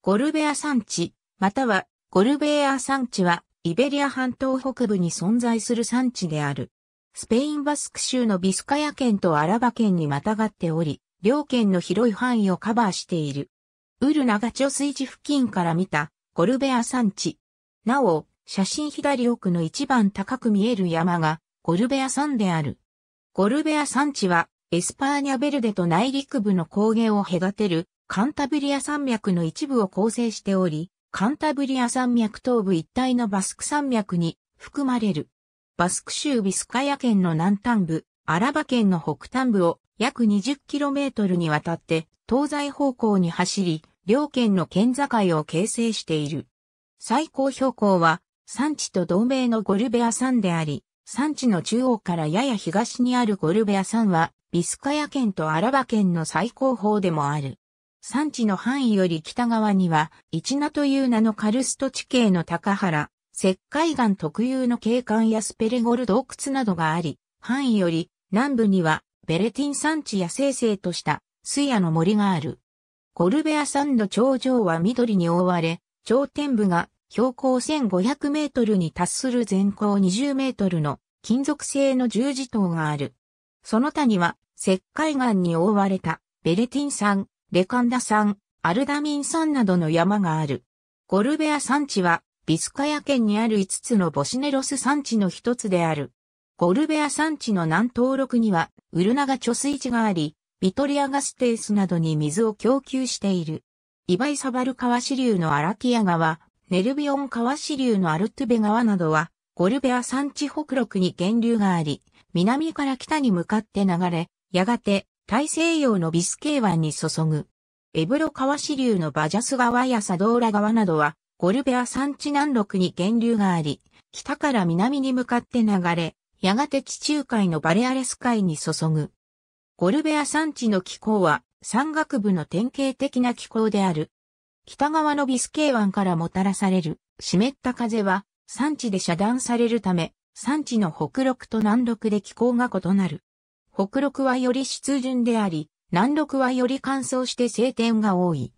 ゴルベア山地、またはゴルベア山地はイベリア半島北部に存在する山地である。スペインバスク州のビスカヤ県とアラバ県にまたがっており、両県の広い範囲をカバーしている。ウルナガチョ水地付近から見たゴルベア山地。なお、写真左奥の一番高く見える山がゴルベア山である。ゴルベア山地はエスパーニャベルデと内陸部の高原を隔てるカンタブリア山脈の一部を構成しており、カンタブリア山脈東部一帯のバスク山脈に含まれる。バスク州ビスカヤ県の南端部、アラバ県の北端部を約 20km にわたって東西方向に走り、両県の県境を形成している。最高標高は山地と同盟のゴルベア山であり、山地の中央からやや東にあるゴルベア山はビスカヤ県とアラバ県の最高峰でもある。山地の範囲より北側には、一名という名のカルスト地形の高原、石灰岩特有の景観やスペレゴル洞窟などがあり、範囲より南部にはベレティン山地や生成とした水野の森がある。ゴルベア山の頂上は緑に覆われ、頂点部が標高1500メートルに達する全高20メートルの金属製の十字塔がある。その他には石灰岩に覆われたベレティン山、レカンダ山、アルダミン山などの山がある。ゴルベア山地は、ビスカヤ県にある5つのボシネロス山地の一つである。ゴルベア山地の南東麓には、ウルナガ貯水池があり、ビトリアガステースなどに水を供給している。イバイサバル川支流のアラキア川、ネルビオン川支流のアルトゥベ川などは、ゴルベア山地北麓に源流があり、南から北に向かって流れ、やがて大西洋のビスケー湾に注ぐ。エブロ川支流のバジャス川やサドーラ川などは、ゴルベア山地南麓に源流があり、北から南に向かって流れ、やがて地中海のバレアレス海に注ぐ。ゴルベア山地の気候は、山岳部の典型的な気候である。北側のビスケー湾からもたらされる湿った風は、山地で遮断されるため、山地の北陸と南陸で気候が異なる。北陸はより湿潤であり、南陸はより乾燥して晴天が多い。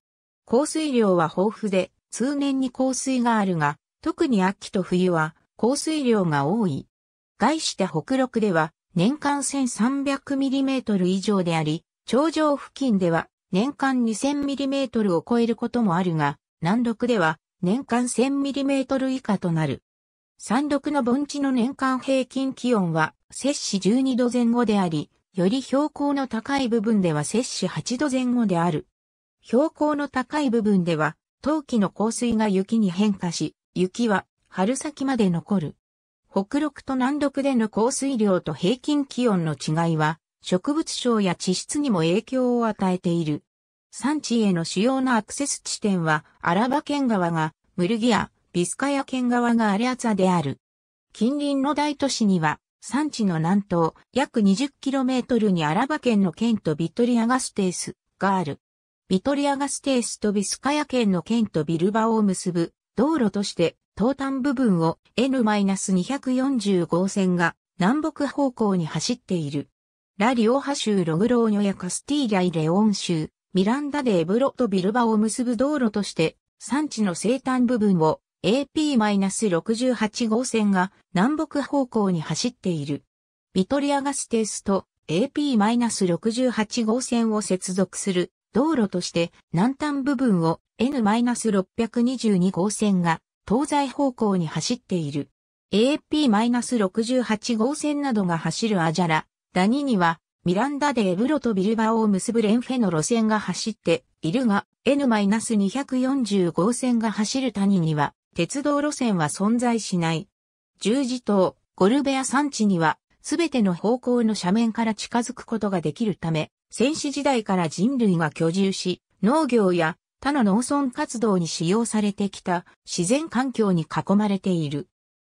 降水量は豊富で、通年に降水があるが、特に秋と冬は降水量が多い。概して北陸では年間 1300mm 以上であり、頂上付近では年間 2000mm を超えることもあるが、南陸では年間 1000mm 以下となる。山麓の盆地の年間平均気温は摂氏12度前後であり、より標高の高い部分では摂氏8度前後である。標高の高い部分では、冬季の降水が雪に変化し、雪は春先まで残る。北陸と南陸での降水量と平均気温の違いは、植物症や地質にも影響を与えている。産地への主要なアクセス地点は、アラバ県川が、ムルギア、ビスカヤ県側がアレアザである。近隣の大都市には、産地の南東、約 20km にアラバ県の県とビトリアガステースがある。ビトリアガステースとビスカヤ県の県とビルバを結ぶ道路として東端部分を N-240 号線が南北方向に走っている。ラリオハ州ログローニョやカスティーリャイレオン州、ミランダでエブロとビルバを結ぶ道路として、産地の西端部分を AP-68 号線が南北方向に走っている。ビトリアガステースと AP-68 号線を接続する道路として南端部分を N-622 号線が東西方向に走っている。AP-68 号線などが走るアジャラ、ダニにはミランダでエブロとビルバオを結ぶレンフェの路線が走っているが、N-240 号線が走る谷には、鉄道路線は存在しない。十字島、ゴルベア山地には、すべての方向の斜面から近づくことができるため、戦死時代から人類が居住し、農業や他の農村活動に使用されてきた自然環境に囲まれている。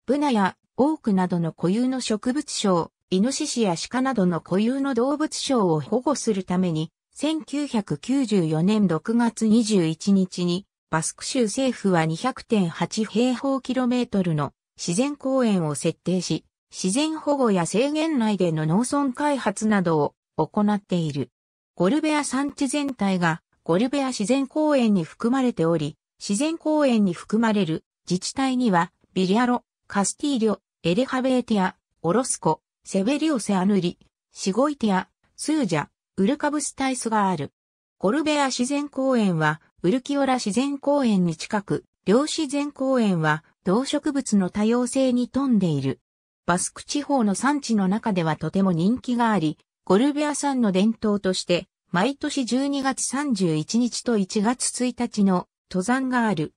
ブナやオークなどの固有の植物症、イノシシや鹿などの固有の動物症を保護するために、1994年6月21日にバスク州政府は200.8平方キロメートルの自然公園を設定し、自然保護や制限内での農村開発などを行っている。ゴルベア山地全体がゴルベア自然公園に含まれており、自然公園に含まれる自治体にはビリアロ、カスティーリョ、エレハベーティア、オロスコ、セベリオセアヌリ、シゴイティア、スージャ、ウルカブスタイスがある。ゴルベア自然公園はウルキオラ自然公園に近く、両自然公園は動植物の多様性に富んでいる。バスク地方の産地の中ではとても人気があり、ゴルベア山の伝統として、毎年12月31日と1月1日の登山がある。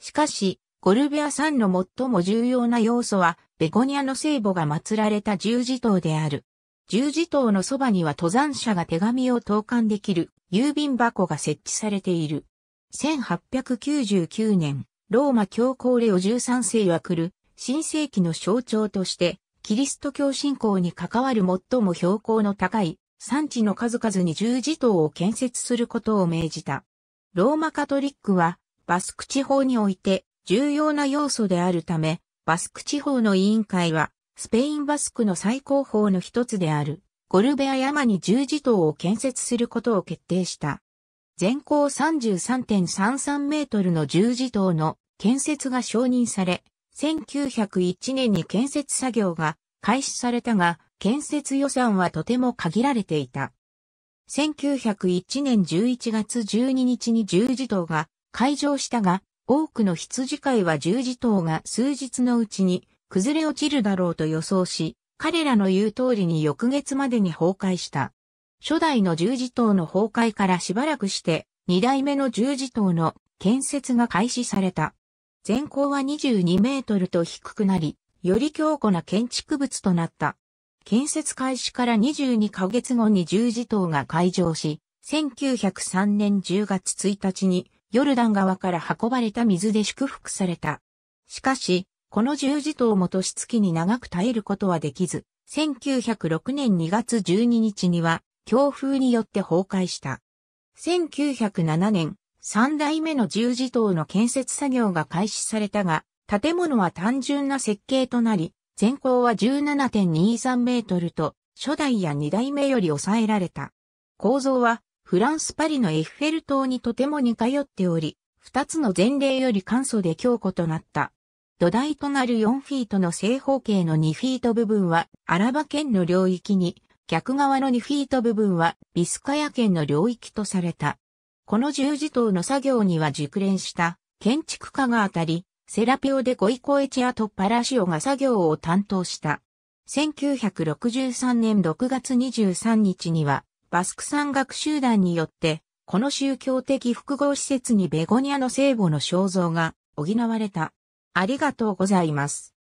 しかし、ゴルベア山の最も重要な要素は、ベゴニアの聖母が祀られた十字塔である。十字塔のそばには登山者が手紙を投函できる郵便箱が設置されている。1899年、ローマ教皇レオ13世は来る、新世紀の象徴として、キリスト教信仰に関わる最も標高の高い産地の数々に十字塔を建設することを命じた。ローマカトリックは、バスク地方において重要な要素であるため、バスク地方の委員会は、スペインバスクの最高峰の一つである、ゴルベア山に十字塔を建設することを決定した。全高33.33メートルの十字塔の建設が承認され、1901年に建設作業が開始されたが、建設予算はとても限られていた。1901年11月12日に十字塔が開場したが、多くの羊飼いは十字塔が数日のうちに崩れ落ちるだろうと予想し、彼らの言う通りに翌月までに崩壊した。初代の十字塔の崩壊からしばらくして、二代目の十字塔の建設が開始された。全高は22メートルと低くなり、より強固な建築物となった。建設開始から22ヶ月後に十字塔が開場し、1903年10月1日にヨルダン川から運ばれた水で祝福された。しかし、この十字塔も年月に長く耐えることはできず、1906年2月12日には強風によって崩壊した。1907年、三代目の十字塔の建設作業が開始されたが、建物は単純な設計となり、全高は17.23メートルと、初代や二代目より抑えられた。構造は、フランスパリのエッフェル塔にとても似通っており、二つの前例より簡素で強固となった。土台となる4フィートの正方形の2フィート部分は、アラバ県の領域に逆側の2フィート部分はビスカヤ県の領域とされた。この十字塔の作業には熟練した建築家が当たり、セラピオでゴイコエチアとパラシオが作業を担当した。1963年6月23日には、バスク山学集団によって、この宗教的複合施設にベゴニアの聖母の肖像が補われた。ありがとうございます。